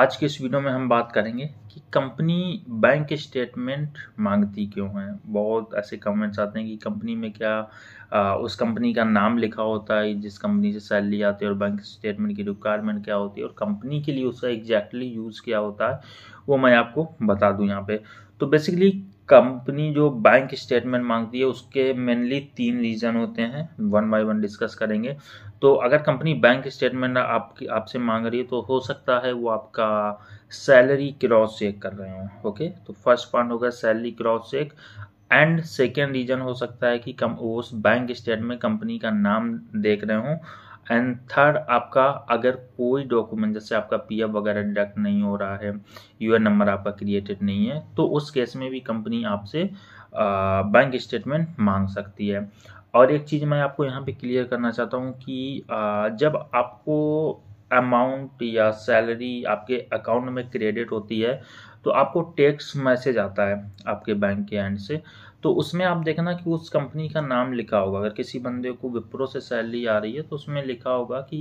आज के इस वीडियो में हम बात करेंगे कि कंपनी बैंक स्टेटमेंट मांगती क्यों है बहुत ऐसे कमेंट्स आते हैं कि कंपनी में क्या आ, उस कंपनी का नाम लिखा होता है जिस कंपनी से सैलरी आती है और बैंक स्टेटमेंट की रिक्वायरमेंट क्या होती है और कंपनी के लिए उसका एग्जैक्टली यूज़ क्या होता है वो मैं आपको बता दूँ यहाँ पे तो बेसिकली कंपनी जो बैंक स्टेटमेंट मांगती है उसके मेनली तीन रीज़न होते हैं वन बाय वन डिस्कस करेंगे तो अगर कंपनी बैंक स्टेटमेंट आपकी आपसे मांग रही है तो हो सकता है वो आपका सैलरी क्रॉस चेक कर रहे हो ओके तो फर्स्ट पॉइंट होगा salary cross check and second reason हो सकता है कि कम उस बैंक स्टेटमेंट कंपनी का नाम देख रहे हों एंड थर्ड आपका अगर कोई डॉक्यूमेंट जैसे आपका पी वगैरह डिडक्ट नहीं हो रहा है यू नंबर आपका क्रिएटेड नहीं है तो उस केस में भी कंपनी आपसे बैंक स्टेटमेंट मांग सकती है और एक चीज़ मैं आपको यहाँ पे क्लियर करना चाहता हूँ कि आ, जब आपको अमाउंट या सैलरी आपके अकाउंट में क्रेडिट होती है तो आपको टैक्स मैसेज आता है आपके बैंक के एंड से तो उसमें आप देखना कि उस कंपनी का नाम लिखा होगा अगर किसी बंदे को विप्रो से सैलरी आ रही है तो उसमें लिखा होगा कि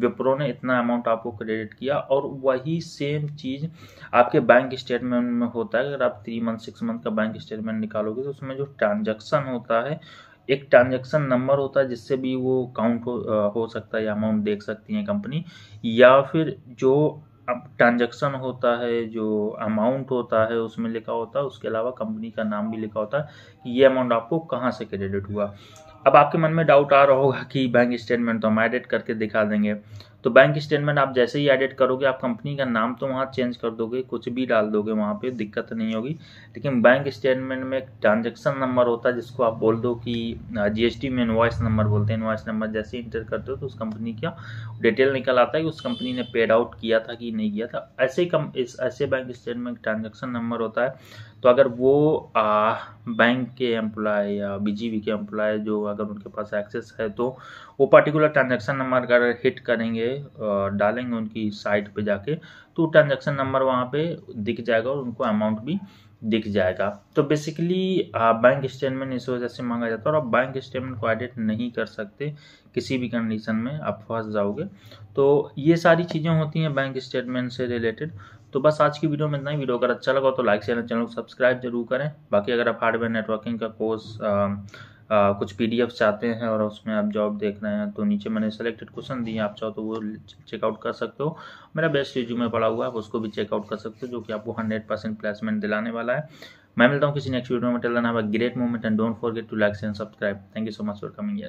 विप्रो ने इतना अमाउंट आपको क्रेडिट किया और वही सेम चीज़ आपके बैंक स्टेटमेंट में होता है अगर आप थ्री मंथ सिक्स मंथ का बैंक स्टेटमेंट निकालोगे तो उसमें जो ट्रांजेक्शन होता है एक ट्रांजेक्शन नंबर होता है जिससे भी वो काउंट हो, हो सकता है या अमाउंट देख सकती है कंपनी या फिर जो ट्रांजेक्शन होता है जो अमाउंट होता है उसमें लिखा होता है उसके अलावा कंपनी का नाम भी लिखा होता है कि ये अमाउंट आपको कहाँ से क्रेडिट हुआ अब आपके मन में डाउट आ रहा होगा कि बैंक स्टेटमेंट तो हम एडिट करके दिखा देंगे तो बैंक स्टेटमेंट आप जैसे ही एडिट करोगे आप कंपनी का नाम तो वहाँ चेंज कर दोगे कुछ भी डाल दोगे वहाँ पे दिक्कत नहीं होगी लेकिन बैंक स्टेटमेंट में एक ट्रांजेक्शन नंबर होता है जिसको आप बोल दो कि जीएसटी में इन्वाइस नंबर बोलते हैं इन्वाइस नंबर जैसे इंटर करते हो तो उस कंपनी का डिटेल निकल आता है कि उस कंपनी ने पेड आउट किया था कि नहीं किया था ऐसे कम इस ऐसे बैंक स्टेटमेंट ट्रांजेक्शन नंबर होता है तो अगर वो आ, बैंक के एम्प्लॉय या बी के एम्प्लॉय जो अगर उनके पास एक्सेस है तो वो पर्टिकुलर ट्रांजेक्शन नंबर अगर हिट करेंगे डालेंगे उनकी साइट पे जाके तो ट्रांजैक्शन नंबर वहाँ पे दिख जाएगा और उनको अमाउंट भी दिख जाएगा तो बेसिकली बैंक स्टेटमेंट इस वजह से मांगा जाता है और आप बैंक स्टेटमेंट को एडिट नहीं कर सकते किसी भी कंडीशन में आप फंस जाओगे तो ये सारी चीज़ें होती हैं बैंक स्टेटमेंट से रिलेटेड तो बस आज की वीडियो में इतना ही वीडियो अगर अच्छा लगा तो लाइक शेयर चैनल को सब्सक्राइब जरूर करें बाकी अगर आप हार्डवेयर नेटवर्किंग का कोर्स आ, कुछ पी चाहते हैं और उसमें आप जॉब देख रहे हैं तो नीचे मैंने सेलेक्टेड क्वेश्चन दिए आप चाहो तो वो चेकआउट कर सकते हो मेरा बेस्ट रिज्यूमे पड़ा हुआ है उसको भी चेकआउट कर सकते हो जो कि आपको हंड्रेड परसेंट प्लेसमेंट दिलाने वाला है मैं मिलता हूँ किसी नेक्स्ट वीडियो में टेलन है great moment and don't forget to like and subscribe thank you so much for coming